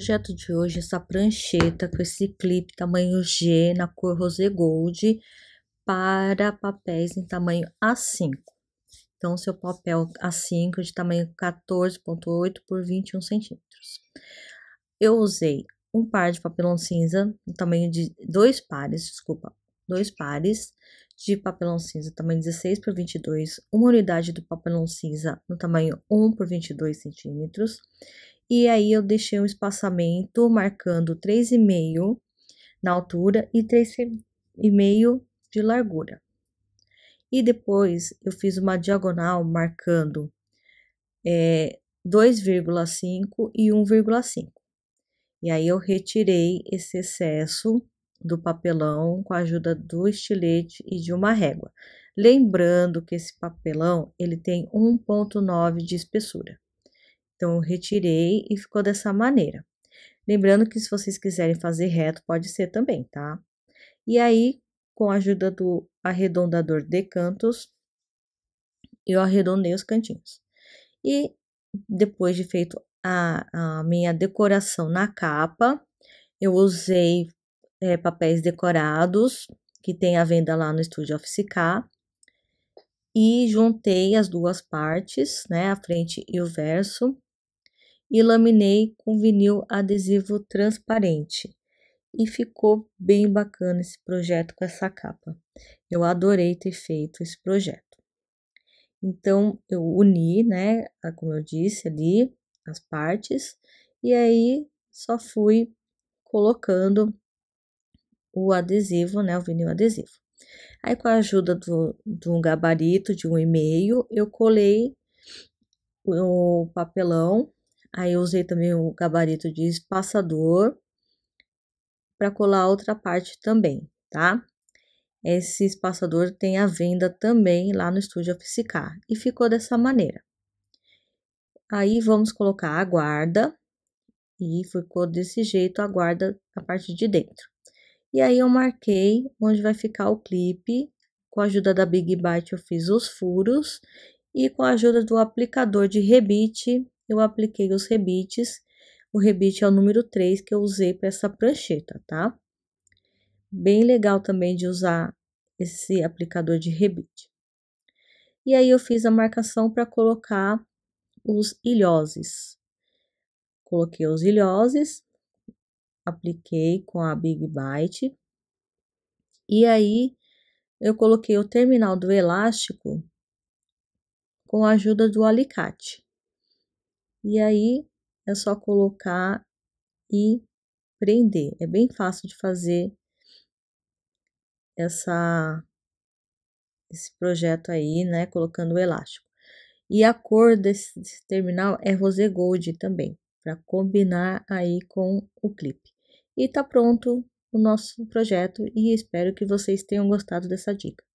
O projeto de hoje, essa prancheta com esse clipe tamanho G na cor rosé gold para papéis em tamanho A5. Então, seu papel A5 é de tamanho 14.8 por 21 centímetros. Eu usei um par de papelão cinza, no tamanho de dois pares, desculpa, dois pares de papelão cinza, tamanho 16 por 22, uma unidade do papelão cinza no tamanho 1 por 22 centímetros e aí eu deixei um espaçamento marcando 3,5 na altura e 3,5 de largura. E depois eu fiz uma diagonal marcando é, 2,5 e 1,5. E aí eu retirei esse excesso do papelão com a ajuda do estilete e de uma régua. Lembrando que esse papelão ele tem 1.9 de espessura. Então, eu retirei e ficou dessa maneira. Lembrando que se vocês quiserem fazer reto, pode ser também, tá? E aí, com a ajuda do arredondador de cantos, eu arredondei os cantinhos. E depois de feito a, a minha decoração na capa, eu usei é, papéis decorados, que tem à venda lá no Estúdio Office K, e juntei as duas partes, né, a frente e o verso, e laminei com vinil adesivo transparente. E ficou bem bacana esse projeto com essa capa. Eu adorei ter feito esse projeto. Então eu uni, né, como eu disse ali, as partes e aí só fui colocando o adesivo, né, o vinil adesivo. Aí com a ajuda do, de um gabarito de um e-mail, eu colei o papelão Aí eu usei também o gabarito de espaçador para colar a outra parte também, tá? Esse espaçador tem a venda também lá no estúdio Oficicar e ficou dessa maneira. Aí vamos colocar a guarda e ficou desse jeito a guarda a parte de dentro. E aí eu marquei onde vai ficar o clipe, com a ajuda da Big Bite eu fiz os furos e com a ajuda do aplicador de rebite eu apliquei os rebites. O rebite é o número 3 que eu usei para essa prancheta, tá? Bem legal também de usar esse aplicador de rebite. E aí eu fiz a marcação para colocar os ilhoses. Coloquei os ilhoses, apliquei com a Big Bite. E aí eu coloquei o terminal do elástico com a ajuda do alicate. E aí é só colocar e prender. É bem fácil de fazer essa esse projeto aí, né, colocando o elástico. E a cor desse, desse terminal é rosé gold também, para combinar aí com o clipe. E tá pronto o nosso projeto e espero que vocês tenham gostado dessa dica.